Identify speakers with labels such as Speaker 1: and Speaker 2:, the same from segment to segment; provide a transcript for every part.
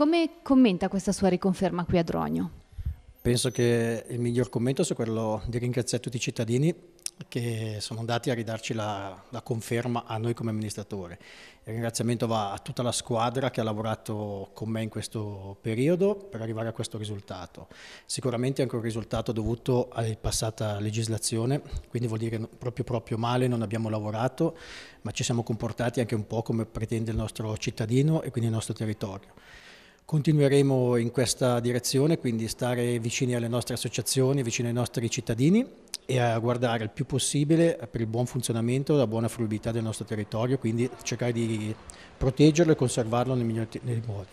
Speaker 1: Come commenta questa sua riconferma qui a Drogno?
Speaker 2: Penso che il miglior commento sia quello di ringraziare tutti i cittadini che sono andati a ridarci la, la conferma a noi come amministratore. Il ringraziamento va a tutta la squadra che ha lavorato con me in questo periodo per arrivare a questo risultato. Sicuramente è anche un risultato dovuto alla passata legislazione, quindi vuol dire proprio proprio male non abbiamo lavorato, ma ci siamo comportati anche un po' come pretende il nostro cittadino e quindi il nostro territorio. Continueremo in questa direzione, quindi stare vicini alle nostre associazioni, vicini ai nostri cittadini e a guardare il più possibile per il buon funzionamento, la buona fruibilità del nostro territorio, quindi cercare di proteggerlo e conservarlo nei migliori modi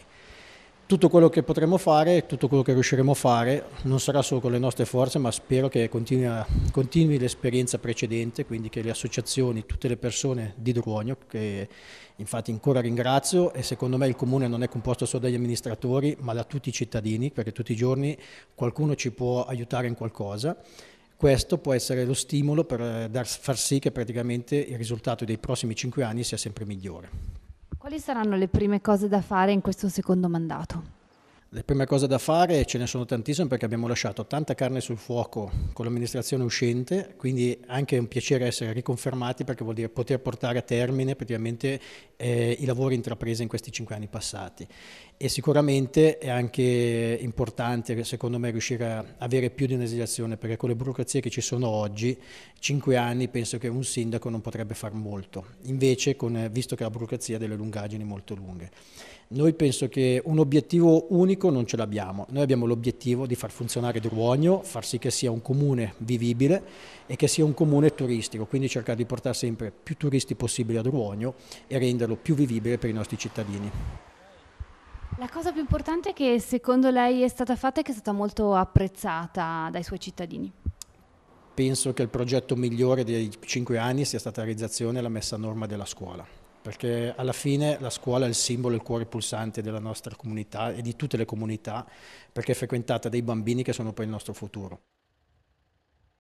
Speaker 2: tutto quello che potremo fare, tutto quello che riusciremo a fare, non sarà solo con le nostre forze, ma spero che continui, continui l'esperienza precedente, quindi che le associazioni, tutte le persone di Druonio che infatti ancora ringrazio e secondo me il comune non è composto solo dagli amministratori, ma da tutti i cittadini, perché tutti i giorni qualcuno ci può aiutare in qualcosa. Questo può essere lo stimolo per eh, far sì che praticamente il risultato dei prossimi cinque anni sia sempre migliore.
Speaker 1: Quali saranno le prime cose da fare in questo secondo mandato?
Speaker 2: Le prime cose da fare ce ne sono tantissime perché abbiamo lasciato tanta carne sul fuoco con l'amministrazione uscente, quindi anche un piacere essere riconfermati perché vuol dire poter portare a termine praticamente eh, i lavori intrapresi in questi cinque anni passati. E sicuramente è anche importante, secondo me, riuscire a avere più di una legislazione perché con le burocrazie che ci sono oggi cinque anni penso che un sindaco non potrebbe far molto, invece con, eh, visto che la burocrazia ha delle lungaggini molto lunghe. Noi penso che un obiettivo unico non ce l'abbiamo, noi abbiamo l'obiettivo di far funzionare Druogno, far sì che sia un comune vivibile e che sia un comune turistico, quindi cercare di portare sempre più turisti possibili a Druogno e renderlo più vivibile per i nostri cittadini.
Speaker 1: La cosa più importante che secondo lei è stata fatta e che è stata molto apprezzata dai suoi cittadini?
Speaker 2: penso che il progetto migliore dei cinque anni sia stata la realizzazione e la messa a norma della scuola perché alla fine la scuola è il simbolo, il cuore pulsante della nostra comunità e di tutte le comunità, perché è frequentata dai bambini che sono poi il nostro futuro.